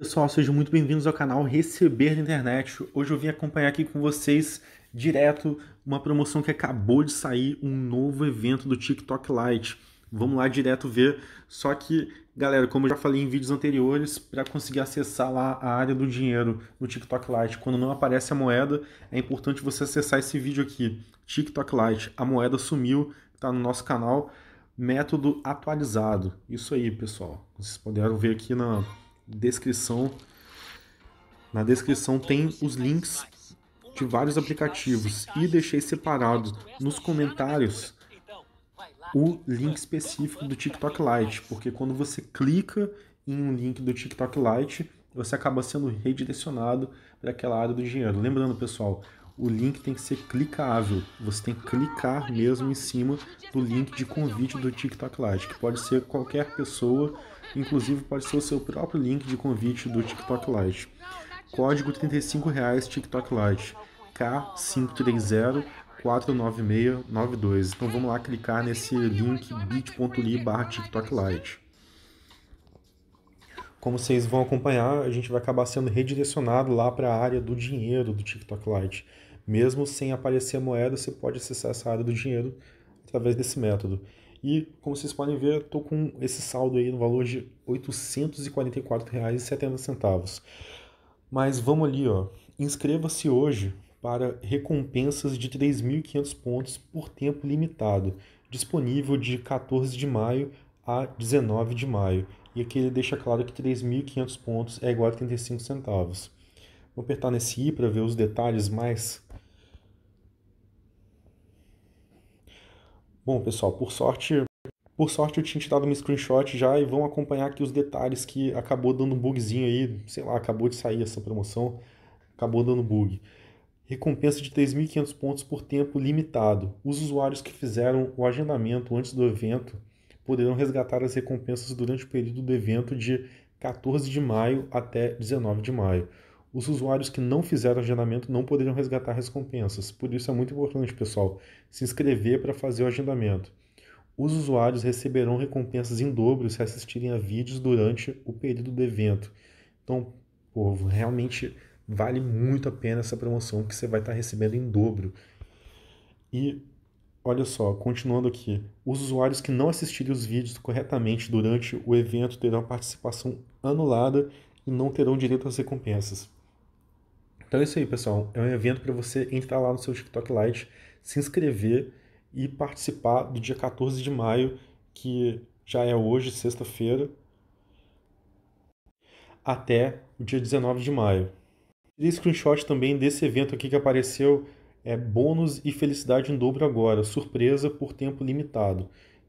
Pessoal, sejam muito bem-vindos ao canal Receber na Internet. Hoje eu vim acompanhar aqui com vocês direto uma promoção que acabou de sair, um novo evento do TikTok Lite. Vamos lá direto ver. Só que, galera, como eu já falei em vídeos anteriores, para conseguir acessar lá a área do dinheiro no TikTok Lite, quando não aparece a moeda, é importante você acessar esse vídeo aqui. TikTok Lite, a moeda sumiu, está no nosso canal. Método atualizado. Isso aí, pessoal. Vocês puderam ver aqui na descrição. Na descrição tem os links de vários aplicativos e deixei separado nos comentários o link específico do TikTok Lite, porque quando você clica em um link do TikTok Lite, você acaba sendo redirecionado para aquela área do dinheiro. Lembrando, pessoal, o link tem que ser clicável. Você tem que clicar mesmo em cima do link de convite do TikTok Lite, que pode ser qualquer pessoa Inclusive pode ser o seu próprio link de convite do TikTok Lite. Código R$ reais TikTok Lite K53049692. Então vamos lá clicar nesse link bit.ly barra TikTok Lite. Como vocês vão acompanhar, a gente vai acabar sendo redirecionado lá para a área do dinheiro do TikTok Lite. Mesmo sem aparecer a moeda, você pode acessar essa área do dinheiro através desse método. E como vocês podem ver, estou com esse saldo aí no valor de R$ 844,70. Mas vamos ali, ó. Inscreva-se hoje para recompensas de 3.500 pontos por tempo limitado, disponível de 14 de maio a 19 de maio. E aqui ele deixa claro que 3.500 pontos é igual a 35 centavos. Vou apertar nesse i para ver os detalhes mais Bom, pessoal, por sorte, por sorte eu tinha te dado um screenshot já e vão acompanhar aqui os detalhes que acabou dando um bugzinho aí, sei lá, acabou de sair essa promoção, acabou dando bug. Recompensa de 3.500 pontos por tempo limitado. Os usuários que fizeram o agendamento antes do evento poderão resgatar as recompensas durante o período do evento de 14 de maio até 19 de maio os usuários que não fizeram agendamento não poderão resgatar recompensas. Por isso é muito importante, pessoal, se inscrever para fazer o agendamento. Os usuários receberão recompensas em dobro se assistirem a vídeos durante o período do evento. Então, povo, realmente vale muito a pena essa promoção que você vai estar tá recebendo em dobro. E olha só, continuando aqui, os usuários que não assistirem os vídeos corretamente durante o evento terão a participação anulada e não terão direito às recompensas. Então é isso aí, pessoal. É um evento para você entrar lá no seu TikTok Lite, se inscrever e participar do dia 14 de maio, que já é hoje, sexta-feira, até o dia 19 de maio. Tirei screenshot também desse evento aqui que apareceu, é bônus e felicidade em dobro agora, surpresa por tempo limitado.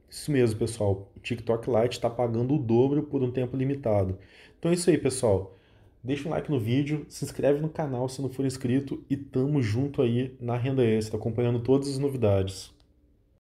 Isso mesmo, pessoal. O TikTok Lite está pagando o dobro por um tempo limitado. Então é isso aí, pessoal. Deixa um like no vídeo, se inscreve no canal se não for inscrito e tamo junto aí na Renda Extra, acompanhando todas as novidades.